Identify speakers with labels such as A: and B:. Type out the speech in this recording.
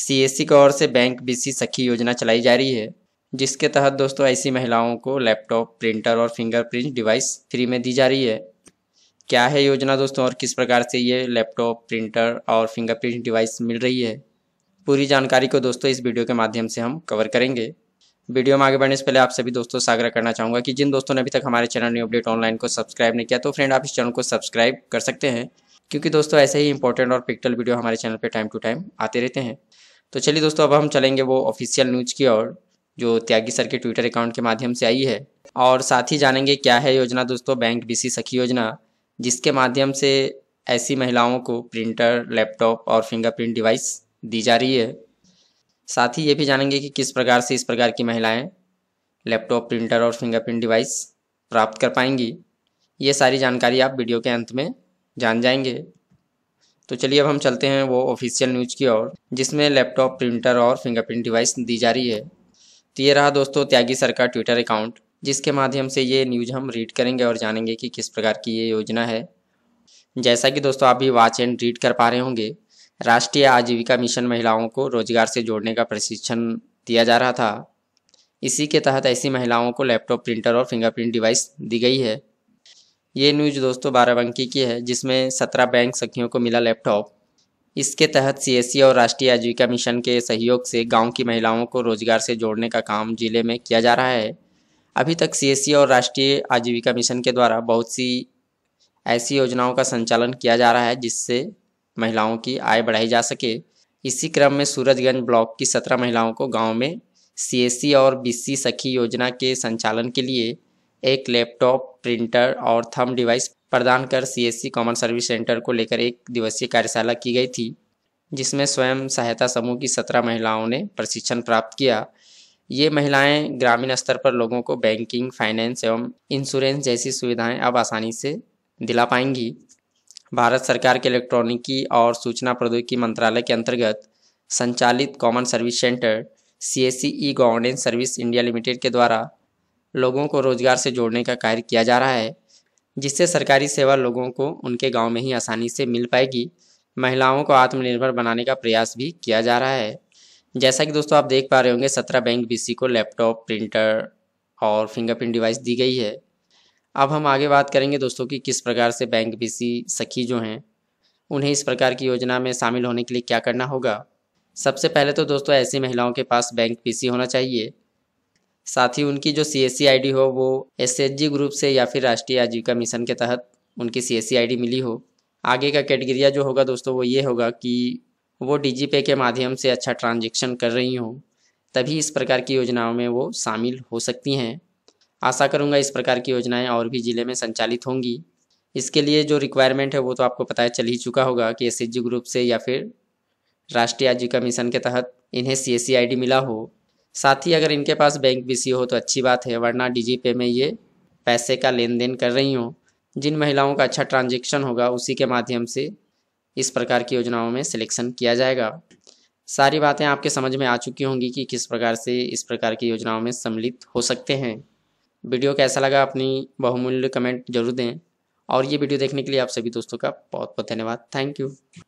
A: सी की ओर से bank BC सखी योजना चलाई जा रही है जिसके तहत दोस्तों ऐसी महिलाओं को लैपटॉप प्रिंटर और फिंगरप्रिंट डिवाइस फ्री में दी जा रही है क्या है योजना दोस्तों और किस प्रकार से ये लैपटॉप प्रिंटर और फिंगरप्रिंट डिवाइस मिल रही है पूरी जानकारी को दोस्तों इस वीडियो के माध्यम से हम कवर करेंगे वीडियो में आगे बढ़ने से पहले आप सभी दोस्तों से आग्रह करना चाहूँगा कि जिन दोस्तों ने अभी तक हमारे चैनल न्यू अपडेट ऑनलाइन को सब्सक्राइब नहीं किया तो फ्रेंड आप इस चैनल को सब्सक्राइब कर सकते हैं क्योंकि दोस्तों ऐसे ही इंपॉर्टेंट और पिक्टल वीडियो हमारे चैनल पर टाइम टू टाइम आते रहते हैं तो चलिए दोस्तों अब हम चलेंगे वो ऑफिशियल न्यूज की ओर जो त्यागी सर के ट्विटर अकाउंट के माध्यम से आई है और साथ ही जानेंगे क्या है योजना दोस्तों बैंक बीसी सखी योजना जिसके माध्यम से ऐसी महिलाओं को प्रिंटर लैपटॉप और फिंगरप्रिंट डिवाइस दी जा रही है साथ ही ये भी जानेंगे कि किस प्रकार से इस प्रकार की महिलाएं लैपटॉप प्रिंटर और फिंगरप्रिंट डिवाइस प्राप्त कर पाएंगी ये सारी जानकारी आप वीडियो के अंत में जान जाएंगे तो चलिए अब हम चलते हैं वो ऑफिशियल न्यूज की ओर जिसमें लैपटॉप प्रिंटर और फिंगरप्रिंट डिवाइस दी जा रही है तो ये रहा दोस्तों त्यागी सर का ट्विटर अकाउंट जिसके माध्यम से ये न्यूज हम रीड करेंगे और जानेंगे कि किस प्रकार की ये योजना है जैसा कि दोस्तों आप भी वॉच एंड रीड कर पा रहे होंगे राष्ट्रीय आजीविका मिशन महिलाओं को रोजगार से जोड़ने का प्रशिक्षण दिया जा रहा था इसी के तहत ऐसी महिलाओं को लैपटॉप प्रिंटर और फिंगरप्रिंट डिवाइस दी गई है ये न्यूज दोस्तों बाराबंकी की है जिसमें सत्रह बैंक सखियों को मिला लैपटॉप इसके तहत सीएससी और राष्ट्रीय आजीविका मिशन के सहयोग से गांव की महिलाओं को रोजगार से जोड़ने का काम जिले में किया जा रहा है अभी तक सीएससी और राष्ट्रीय आजीविका मिशन के द्वारा बहुत सी ऐसी योजनाओं का संचालन किया जा रहा है जिससे महिलाओं की आय बढ़ाई जा सके इसी क्रम में सूरजगंज ब्लॉक की सत्रह महिलाओं को गाँव में सी और बी सखी योजना के संचालन के लिए एक लैपटॉप प्रिंटर और थम डिवाइस प्रदान कर सीएससी कॉमन सर्विस सेंटर को लेकर एक दिवसीय कार्यशाला की गई थी जिसमें स्वयं सहायता समूह की सत्रह महिलाओं ने प्रशिक्षण प्राप्त किया ये महिलाएं ग्रामीण स्तर पर लोगों को बैंकिंग फाइनेंस एवं इंश्योरेंस जैसी सुविधाएं अब आसानी से दिला पाएंगी भारत सरकार के इलेक्ट्रॉनिकी और सूचना प्रौद्योगिकी मंत्रालय के अंतर्गत संचालित common service centre C S E governance service India limited के द्वारा लोगों को रोजगार से जोड़ने का कार्य किया जा रहा है जिससे सरकारी सेवा लोगों को उनके गांव में ही आसानी से मिल पाएगी महिलाओं को आत्मनिर्भर बनाने का प्रयास भी किया जा रहा है जैसा कि दोस्तों आप देख पा रहे होंगे सत्रह बैंक बी को लैपटॉप प्रिंटर और फिंगरप्रिंट डिवाइस दी गई है अब हम आगे बात करेंगे दोस्तों कि किस प्रकार से बैंक बी सखी जो हैं उन्हें इस प्रकार की योजना में शामिल होने के लिए क्या करना होगा सबसे पहले तो दोस्तों ऐसी महिलाओं के पास बैंक पीसी होना चाहिए साथ ही उनकी जो सी एस हो वो एस ग्रुप से या फिर राष्ट्रीय आजीविका मिशन के तहत उनकी सी एस मिली हो आगे का कैटेगरिया जो होगा दोस्तों वो ये होगा कि वो डी पे के माध्यम से अच्छा ट्रांजेक्शन कर रही हो तभी इस प्रकार की योजनाओं में वो शामिल हो सकती हैं आशा करूँगा इस प्रकार की योजनाएं और भी ज़िले में संचालित होंगी इसके लिए जो रिक्वायरमेंट है वो तो आपको पता है चल ही चुका होगा कि एस ग्रुप से या फिर राष्ट्रीय आजीविका मिशन के तहत इन्हें सी एस मिला हो साथ ही अगर इनके पास बैंक बीसी हो तो अच्छी बात है वरना डिजी पे में ये पैसे का लेन देन कर रही हों जिन महिलाओं का अच्छा ट्रांजेक्शन होगा उसी के माध्यम से इस प्रकार की योजनाओं में सिलेक्शन किया जाएगा सारी बातें आपके समझ में आ चुकी होंगी कि किस प्रकार से इस प्रकार की योजनाओं में सम्मिलित हो सकते हैं वीडियो कैसा लगा अपनी बहुमूल्य कमेंट जरूर दें और ये वीडियो देखने के लिए आप सभी दोस्तों का बहुत बहुत धन्यवाद थैंक यू